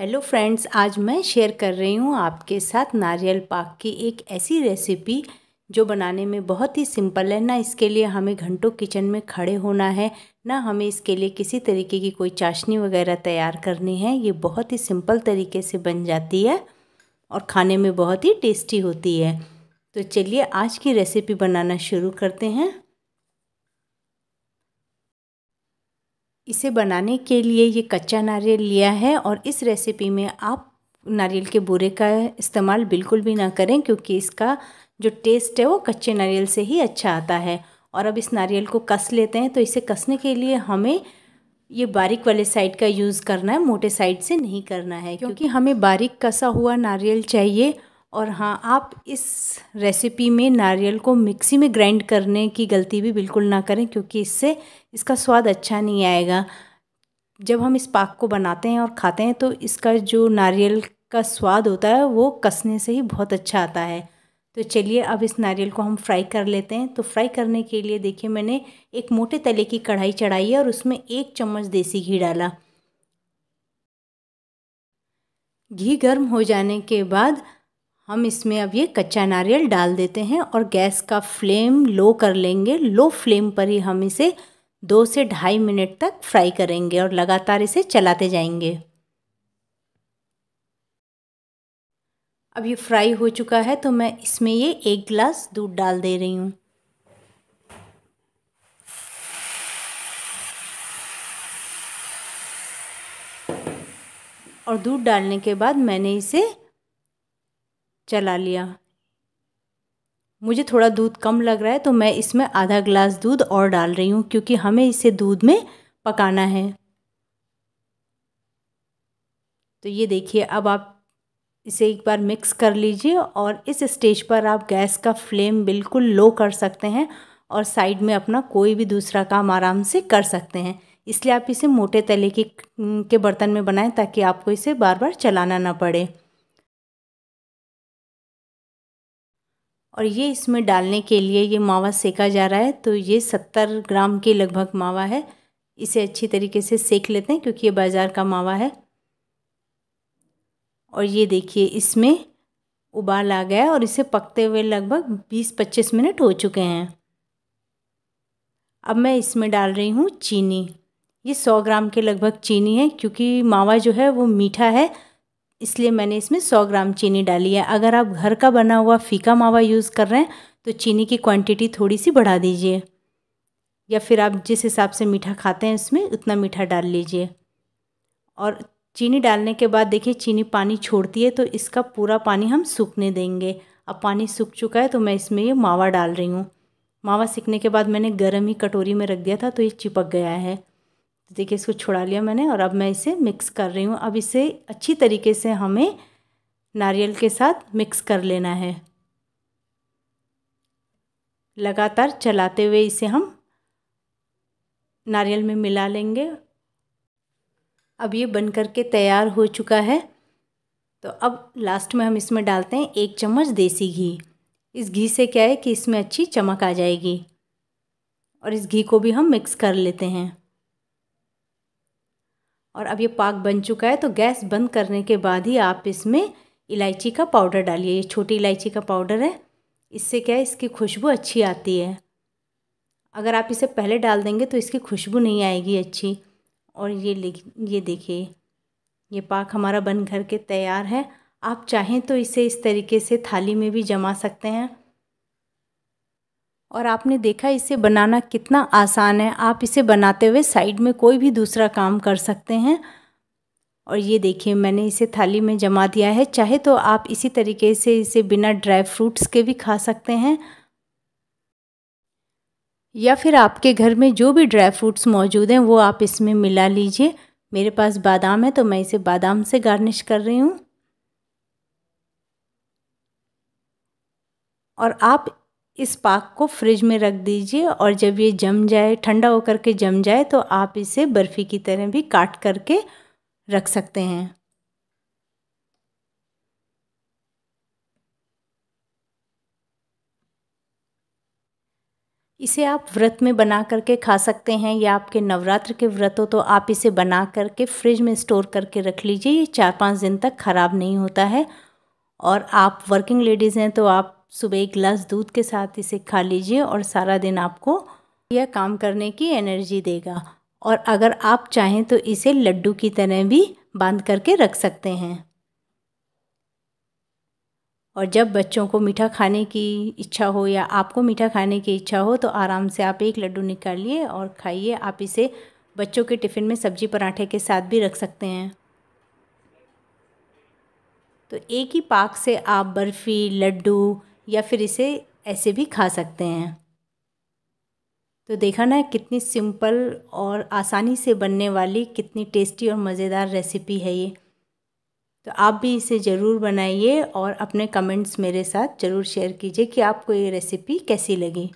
hello friends आज मैं share कर रही हूँ आपके साथ नारियल पाक की एक ऐसी रेसिपी जो बनाने में बहुत ही सिंपल है ना इसके लिए हमें घंटों किचन में खड़े होना है ना हमें इसके लिए किसी तरीके की कोई चाशनी वगैरह तैयार करनी है ये बहुत ही सिंपल तरीके से बन जाती है और खाने में बहुत ही टेस्टी होती है तो चलिए आज की रेसिपी बनाना शुरू करते हैं इसे बनाने के लिए ये कच्चा नारियल लिया है और इस रेसिपी में आप नारियल के बूरे का इस्तेमाल बिल्कुल भी ना करें क्योंकि इसका जो टेस्ट है वो कच्चे नारियल से ही अच्छा आता है और अब इस नारियल को कस लेते हैं तो इसे कसने के लिए हमें ये बारीक वाले साइड का यूज़ करना है मोटे साइड से नहीं करना है क्योंकि हमें बारीक कसा हुआ नारियल चाहिए और हाँ आप इस रेसिपी में नारियल को मिक्सी में ग्राइंड करने की गलती भी बिल्कुल ना करें क्योंकि इससे इसका स्वाद अच्छा नहीं आएगा जब हम इस पाक को बनाते हैं और खाते हैं तो इसका जो नारियल का स्वाद होता है वो कसने से ही बहुत अच्छा आता है तो चलिए अब इस नारियल को हम फ्राई कर लेते हैं तो फ्राई करने के लिए देखिए मैंने एक मोटे तले की कढ़ाई चढ़ाई है और उसमें एक चम्मच देसी घी डाला घी गर्म हो जाने के बाद हम इसमें अब ये कच्चा नारियल डाल देते हैं और गैस का फ्लेम लो कर लेंगे लो फ्लेम पर ही हम इसे दो से ढाई मिनट तक फ्राई करेंगे और लगातार इसे चलाते जाएंगे अब ये फ्राई हो चुका है तो मैं इसमें ये एक गिलास दूध डाल दे रही हूँ और दूध डालने के बाद मैंने इसे चला लिया मुझे थोड़ा दूध कम लग रहा है तो मैं इसमें आधा ग्लास दूध और डाल रही हूँ क्योंकि हमें इसे दूध में पकाना है तो ये देखिए अब आप इसे एक बार मिक्स कर लीजिए और इस स्टेज पर आप गैस का फ्लेम बिल्कुल लो कर सकते हैं और साइड में अपना कोई भी दूसरा काम आराम से कर सकते हैं इसलिए आप इसे मोटे तले के के बर्तन में बनाएं ताकि आपको इसे बार बार चलाना ना पड़े और ये इसमें डालने के लिए ये मावा सेका जा रहा है तो ये सत्तर ग्राम के लगभग मावा है इसे अच्छी तरीके से सेक लेते हैं क्योंकि ये बाज़ार का मावा है और ये देखिए इसमें उबाल आ गया और इसे पकते हुए लगभग 20-25 मिनट हो चुके हैं अब मैं इसमें डाल रही हूँ चीनी ये 100 ग्राम के लगभग चीनी है क्योंकि मावा जो है वो मीठा है इसलिए मैंने इसमें 100 ग्राम चीनी डाली है अगर आप घर का बना हुआ फीका मावा यूज़ कर रहे हैं तो चीनी की क्वांटिटी थोड़ी सी बढ़ा दीजिए या फिर आप जिस हिसाब से मीठा खाते हैं उसमें उतना मीठा डाल लीजिए और चीनी डालने के बाद देखिए चीनी पानी छोड़ती है तो इसका पूरा पानी हम सूखने देंगे अब पानी सूख चुका है तो मैं इसमें ये मावा डाल रही हूँ मावा सीखने के बाद मैंने गर्म ही कटोरी में रख दिया था तो ये चिपक गया है तो देखिए इसको छुड़ा लिया मैंने और अब मैं इसे मिक्स कर रही हूँ अब इसे अच्छी तरीके से हमें नारियल के साथ मिक्स कर लेना है लगातार चलाते हुए इसे हम नारियल में मिला लेंगे अब ये बन कर के तैयार हो चुका है तो अब लास्ट में हम इसमें डालते हैं एक चम्मच देसी घी इस घी से क्या है कि इसमें अच्छी चमक आ जाएगी और इस घी को भी हम मिक्स कर लेते हैं और अब ये पाक बन चुका है तो गैस बंद करने के बाद ही आप इसमें इलायची का पाउडर डालिए ये छोटी इलायची का पाउडर है इससे क्या है इसकी खुशबू अच्छी आती है अगर आप इसे पहले डाल देंगे तो इसकी खुशबू नहीं आएगी अच्छी और ये ये देखिए ये पाक हमारा बन घर के तैयार है आप चाहें तो इसे इस तरीके से थाली में भी जमा सकते हैं और आपने देखा इसे बनाना कितना आसान है आप इसे बनाते हुए साइड में कोई भी दूसरा काम कर सकते हैं और ये देखिए मैंने इसे थाली में जमा दिया है चाहे तो आप इसी तरीके से इसे बिना ड्राई फ्रूट्स के भी खा सकते हैं या फिर आपके घर में जो भी ड्राई फ्रूट्स मौजूद हैं वो आप इसमें मिला लीजिए मेरे पास बादाम है तो मैं इसे बादाम से गार्निश कर रही हूँ और आप इस पाक को फ्रिज में रख दीजिए और जब ये जम जाए ठंडा होकर के जम जाए तो आप इसे बर्फ़ी की तरह भी काट करके रख सकते हैं इसे आप व्रत में बना करके खा सकते हैं या आपके नवरात्र के व्रत हो तो आप इसे बना करके फ्रिज में स्टोर करके रख लीजिए ये चार पाँच दिन तक ख़राब नहीं होता है और आप वर्किंग लेडीज़ हैं तो आप सुबह एक गिलास दूध के साथ इसे खा लीजिए और सारा दिन आपको यह काम करने की एनर्जी देगा और अगर आप चाहें तो इसे लड्डू की तरह भी बांध करके रख सकते हैं और जब बच्चों को मीठा खाने की इच्छा हो या आपको मीठा खाने की इच्छा हो तो आराम से आप एक लड्डू निकालिए और खाइए आप इसे बच्चों के टिफ़िन में सब्जी पराठे के साथ भी रख सकते हैं तो एक ही पाक से आप बर्फ़ी लड्डू या फिर इसे ऐसे भी खा सकते हैं तो देखा ना कितनी सिंपल और आसानी से बनने वाली कितनी टेस्टी और मज़ेदार रेसिपी है ये तो आप भी इसे ज़रूर बनाइए और अपने कमेंट्स मेरे साथ ज़रूर शेयर कीजिए कि आपको ये रेसिपी कैसी लगी